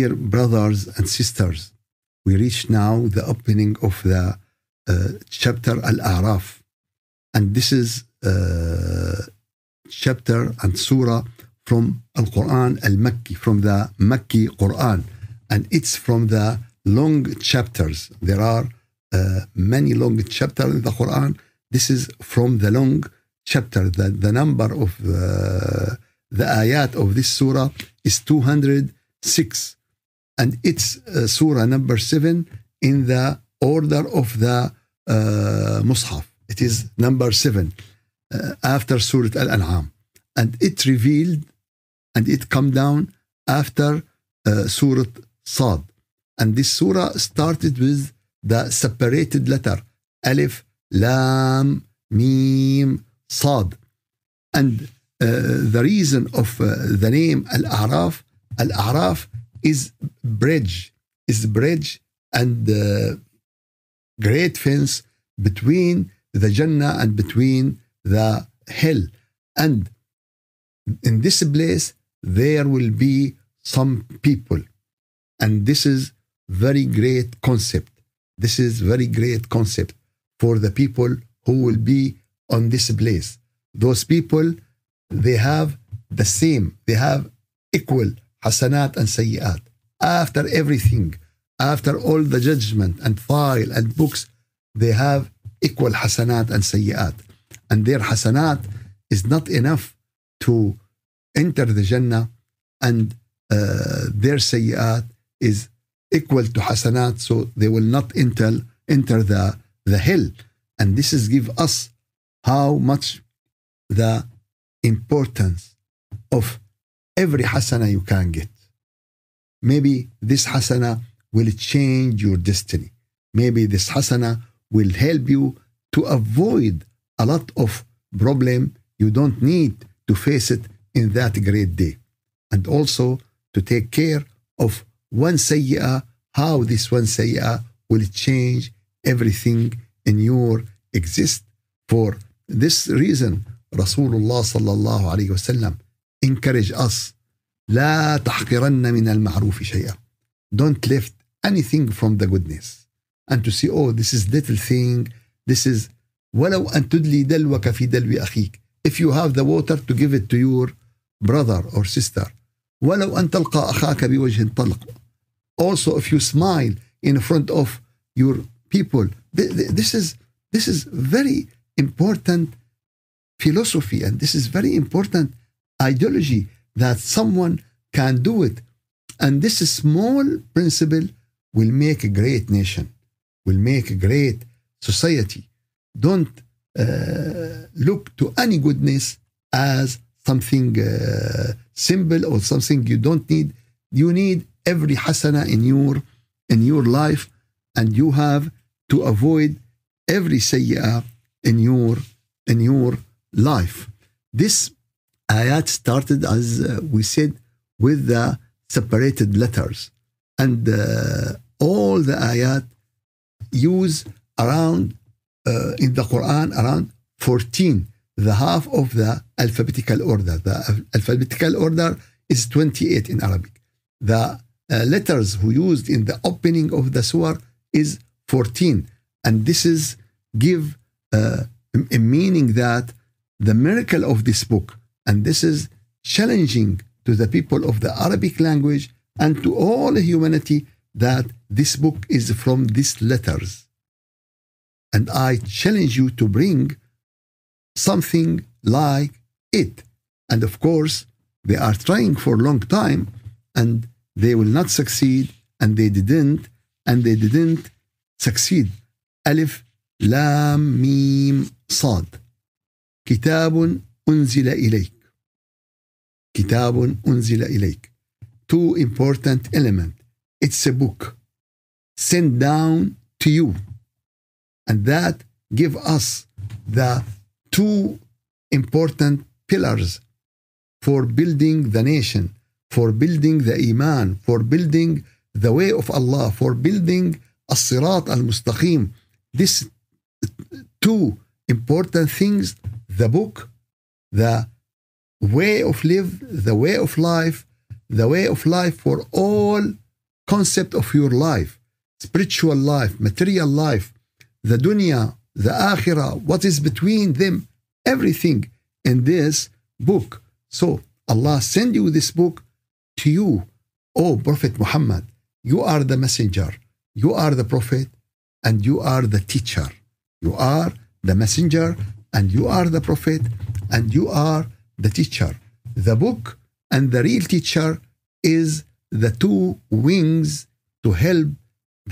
dear brothers and sisters, we reach now the opening of the uh, chapter Al Araf. And this is a uh, chapter and surah from Al Quran Al Makki, from the Makki Quran. And it's from the long chapters. There are uh, many long chapters in the Quran. This is from the long chapter. The, the number of uh, the ayat of this surah is 206 and it's uh, surah number seven in the order of the uh, Mus'haf. It is number seven uh, after Surah Al-An'am. And it revealed and it come down after uh, Surah Sad. And this surah started with the separated letter Alif, Lam, Mim, Sad. And uh, the reason of uh, the name Al-A'raf, Al-A'raf is bridge is bridge and the great fence between the Jannah and between the hell and in this place there will be some people and this is very great concept this is very great concept for the people who will be on this place those people they have the same they have equal حسنات and سيئات after everything after all the judgment and file and books they have equal حسنات and سيئات and their حسنات is not enough to enter the Jannah and uh, their سيئات is equal to حسنات so they will not enter, enter the, the hell and this is give us how much the importance of every hasana you can get. Maybe this hasana will change your destiny. Maybe this hasana will help you to avoid a lot of problem you don't need to face it in that great day. And also to take care of one sayya. how this one sayya will change everything in your exist. For this reason, Rasulullah sallallahu alayhi wasallam encourage us لا تحقرن من المعروف شيئا don't lift anything from the goodness and to see oh this is little thing this is ولو أن تدلي دلوك في دلو أخيك if you have the water to give it to your brother or sister ولو أن تلقى أخاك بوجه طلق also if you smile in front of your people this is this is very important philosophy and this is very important ideology that someone can do it. And this small principle will make a great nation, will make a great society. Don't uh, look to any goodness as something uh, simple or something you don't need. You need every hasana in your in your life, and you have to avoid every sayya in your in your life. This ayat started, as uh, we said, with the separated letters. And uh, all the ayat use around, uh, in the Quran, around 14, the half of the alphabetical order. The alphabetical order is 28 in Arabic. The uh, letters who used in the opening of the surah is 14. And this is give uh, a meaning that the miracle of this book and this is challenging to the people of the Arabic language and to all humanity that this book is from these letters. And I challenge you to bring something like it. And of course, they are trying for a long time and they will not succeed and they didn't and they didn't succeed. Alif lam mim sad. كتاب أنزل إليك كتاب أنزل إليك two important element it's a book sent down to you and that give us the two important pillars for building the nation for building the iman for building the way of Allah for building الصراط المستقيم this two important things the book the way of live, the way of life, the way of life for all concept of your life, spiritual life, material life, the dunya, the akhirah, what is between them, everything in this book. So Allah send you this book to you, O Prophet Muhammad. You are the messenger, you are the prophet, and you are the teacher. You are the messenger, and you are the prophet, and you are the teacher. The book and the real teacher is the two wings to help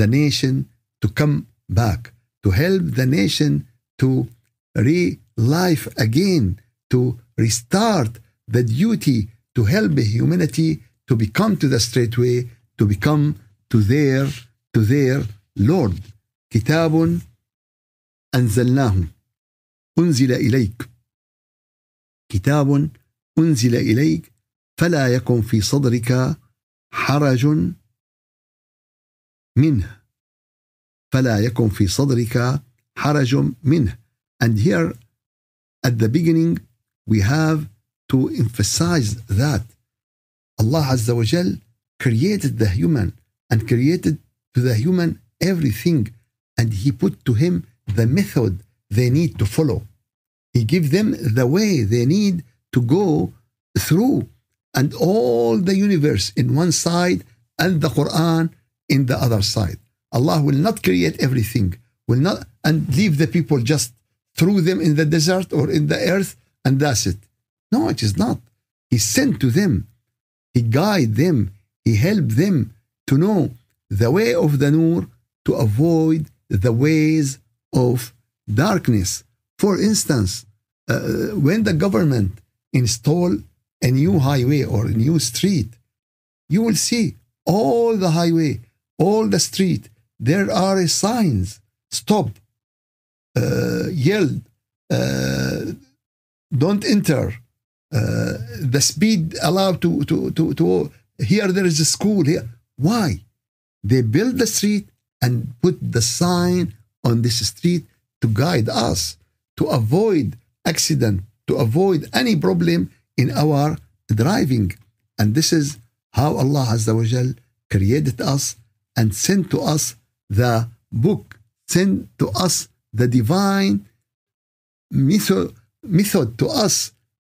the nation to come back, to help the nation to re life again, to restart the duty to help humanity to become to the straight way, to become to their to their Lord. كتاب أنزلناه أنزل إليك كتاب انزل اليك فلا يكن في صدرك حرج منه فلا يكن في صدرك حرج منه and here at the beginning we have to emphasize that Allah Azza wa created the human and created to the human everything and he put to him the method they need to follow he gives them the way they need to go through and all the universe in one side and the Quran in the other side. Allah will not create everything, will not and leave the people just through them in the desert or in the earth and that's it. No, it is not. He sent to them, He guide them, He help them to know the way of the Nur to avoid the ways of darkness. For instance, uh, when the government install a new highway or a new street, you will see all the highway, all the street, there are signs, stop, uh, yell, uh, don't enter. Uh, the speed allowed to, to, to, to, here there is a school here. Why? They build the street and put the sign on this street to guide us to avoid accident, to avoid any problem in our driving. And this is how Allah Azza wa Jal created us and sent to us the book, sent to us the divine method, method to us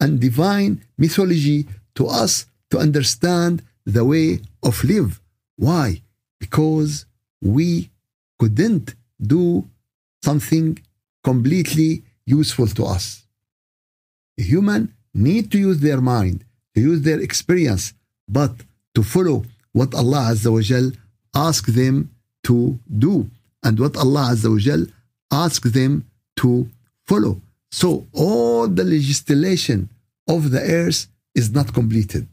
and divine mythology to us to understand the way of live. Why? Because we couldn't do something completely useful to us. Human need to use their mind, to use their experience, but to follow what Allah Azza wa Jal them to do and what Allah Azza wa Jal them to follow. So all the legislation of the earth is not completed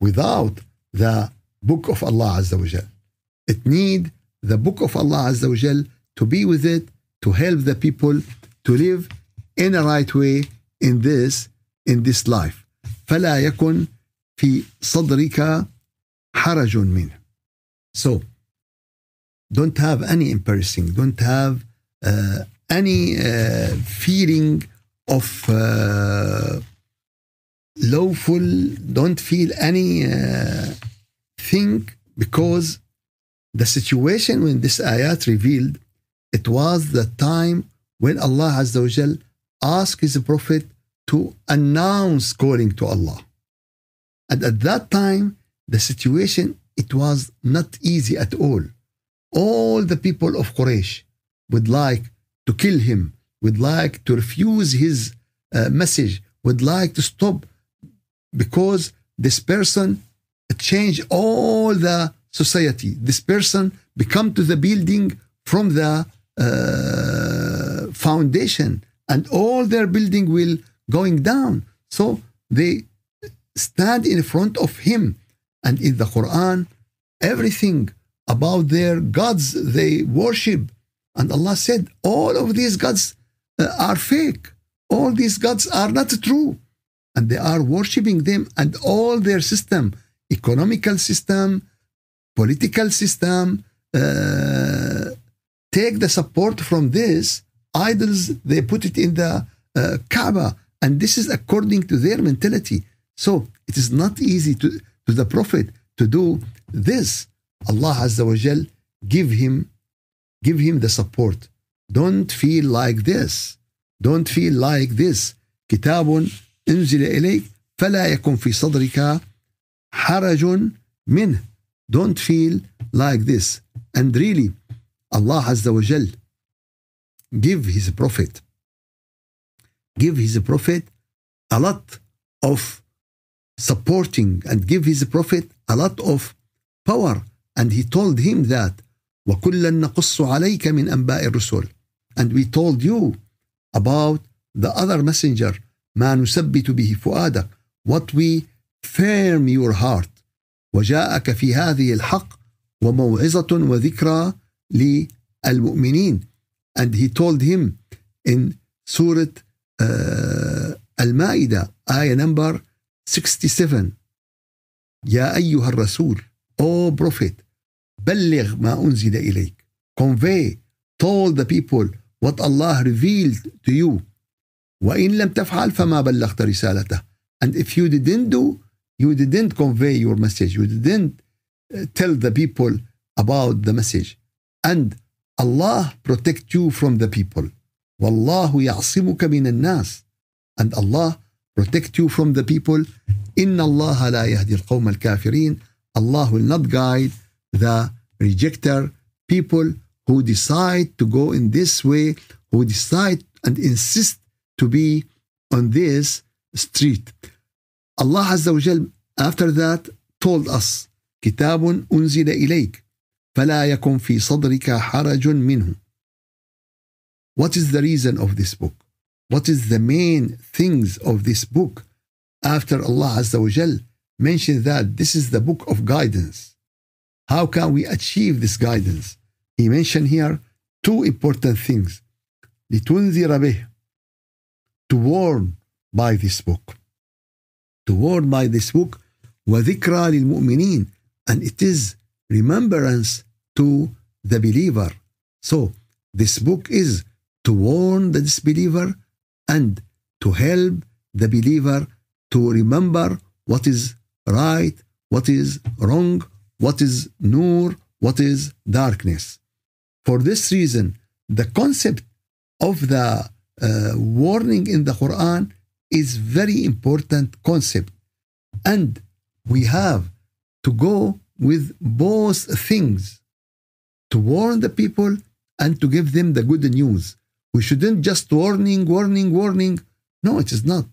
without the book of Allah Azza wa Jal. It need the book of Allah Azza wa Jal to be with it, to help the people to live in a right way in this in this life فلا يكن في صدرك حرج منه so don't have any embarrassing don't have uh, any uh, feeling of uh, lawful don't feel any uh, thing because the situation when this ayat revealed it was the time when Allah Azza wa Ask his prophet to announce calling to Allah. And at that time, the situation it was not easy at all. All the people of Quraysh would like to kill him, would like to refuse his uh, message, would like to stop because this person changed all the society. This person become to the building from the uh, foundation and all their building will going down. So they stand in front of him. And in the Quran, everything about their gods they worship. And Allah said, all of these gods uh, are fake. All these gods are not true. And they are worshiping them and all their system, economical system, political system, uh, take the support from this idols, they put it in the uh, Kaaba. And this is according to their mentality. So it is not easy to, to the Prophet to do this. Allah Azza wa Jal give him, give him the support. Don't feel like this. Don't feel like this. كتاب أنزل إليك فلا يكن في صدرك حرج منه. Don't feel like this. And really, Allah Azza wa Jal give his prophet, give his prophet a lot of supporting and give his prophet a lot of power. And he told him that وَكُلًّا نَقُصُّ عَلَيْكَ مِنْ أَنْبَاءِ الرُّسُلِ And we told you about the other messenger ما نثبت به فؤادك what we firm your heart وجاءك في هذه الحق وموعظة وذكرى للمؤمنين and he told him in Surah uh, Al-Ma'idah, ayah number 67, "Ya أيها Rasul, O prophet بلغ ما أنزل إليك convey told the people what Allah revealed to you وإن لم تفعل فما بلغت رسالته and if you didn't do you didn't convey your message you didn't uh, tell the people about the message and Allah protect you from the people. Wallahu ya'simuka min nas And Allah protect you from the people. Inna Allah la yahdi al-qawm al-kafirin. Allah will not guide the rejecter people who decide to go in this way, who decide and insist to be on this street. Allah Azza wa Jal after that told us كتاب أنزل إليك فلا يكن في صدرك حرج منه. What is the reason of this book? What is the main things of this book? After Allah Azza wa Jal mentioned that this is the book of guidance. How can we achieve this guidance? He mentioned here two important things. لتنذر به To warn by this book. To warn by this book وذكرى للمؤمنين and it is remembrance to the believer. So, this book is to warn the disbeliever and to help the believer to remember what is right, what is wrong, what is nur, what is darkness. For this reason, the concept of the uh, warning in the Quran is very important concept and we have to go with both things to warn the people and to give them the good news. We shouldn't just warning, warning, warning. No, it is not.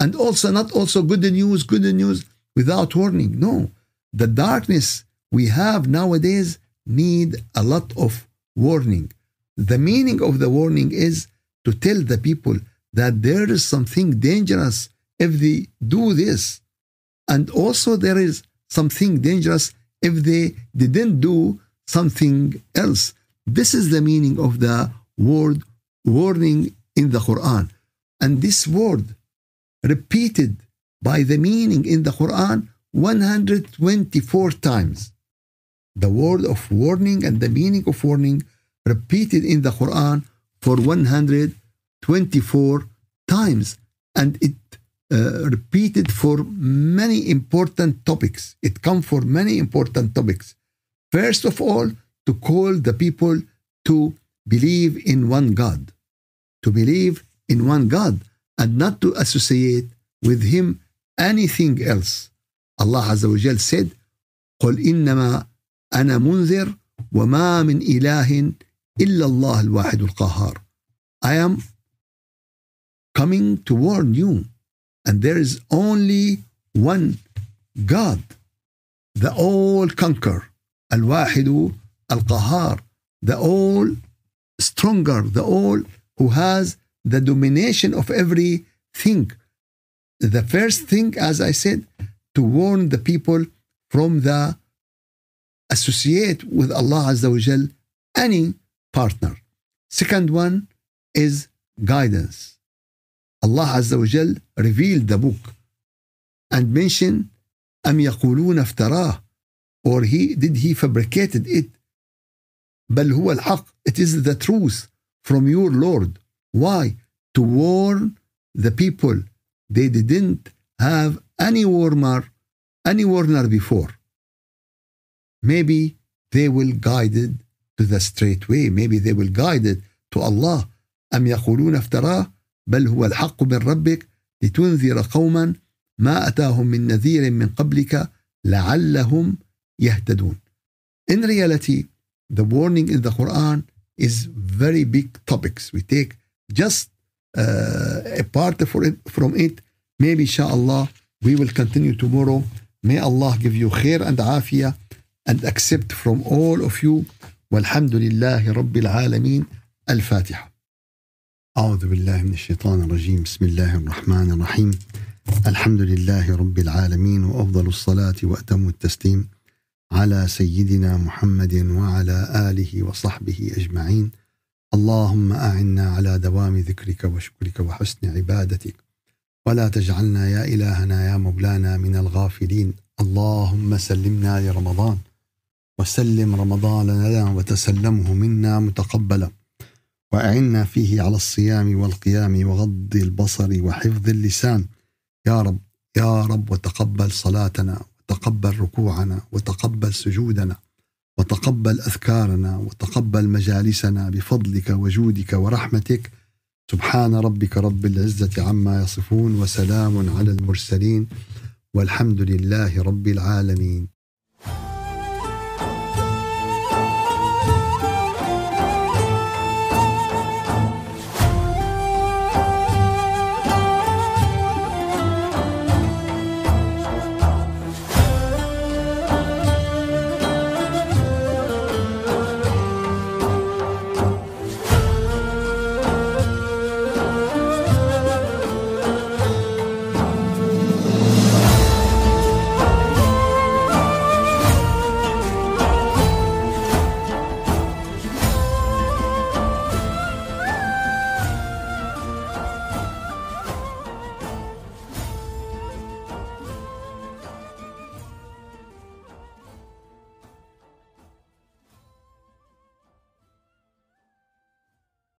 And also not also good news, good news without warning. No. The darkness we have nowadays need a lot of warning. The meaning of the warning is to tell the people that there is something dangerous if they do this. And also there is something dangerous if they didn't do something else. This is the meaning of the word warning in the Quran. And this word, repeated by the meaning in the Quran 124 times. The word of warning and the meaning of warning repeated in the Quran for 124 times. And it uh, repeated for many important topics. It comes for many important topics. First of all, to call the people to believe in one God, to believe in one God and not to associate with him anything else. Allah Azza wa Jal said, قل إنما أنا منذر وما من إله إلا الله الواحد القهار. I am coming to warn you and there is only one God, the all conqueror. الواحد القهار the all stronger the all who has the domination of every thing. the first thing as i said to warn the people from the associate with allah azza wa jal any partner second one is guidance allah azza wa jal revealed the book and mentioned أم يقولون افتراه or he did he fabricated it بل هو الحق it is the truth from your Lord why to warn the people they didn't have any warmer any warner before maybe they will guided to the straight way maybe they will guided to Allah أم يقولون افتراه بل هو الحق من ربك لتنذر قوما ما أتاهم من نذير من قبلك لعلهم يهتدون. In reality, the warning in the Quran is very big topics. We take just uh, a part for it, from it. Maybe, inshallah, we will continue tomorrow. May Allah give you khair and afiyah and accept from all of you. والحمد لله رب العالمين الفاتحة أعوذ بالله من الشيطان الرجيم بسم الله الرحمن الرحيم الحمد لله رب العالمين وأفضل الصلاة وأتم التسليم على سيدنا محمد وعلى آله وصحبه أجمعين اللهم أعنا على دوام ذكرك وشكرك وحسن عبادتك ولا تجعلنا يا إلهنا يا مولانا من الغافلين اللهم سلمنا لرمضان وسلم رمضان لنا وتسلمه منا متقبلا وأعنا فيه على الصيام والقيام وغض البصر وحفظ اللسان يا رب يا رب وتقبل صلاتنا تقبل ركوعنا وتقبل سجودنا وتقبل اذكارنا وتقبل مجالسنا بفضلك وجودك ورحمتك سبحان ربك رب العزه عما يصفون وسلام على المرسلين والحمد لله رب العالمين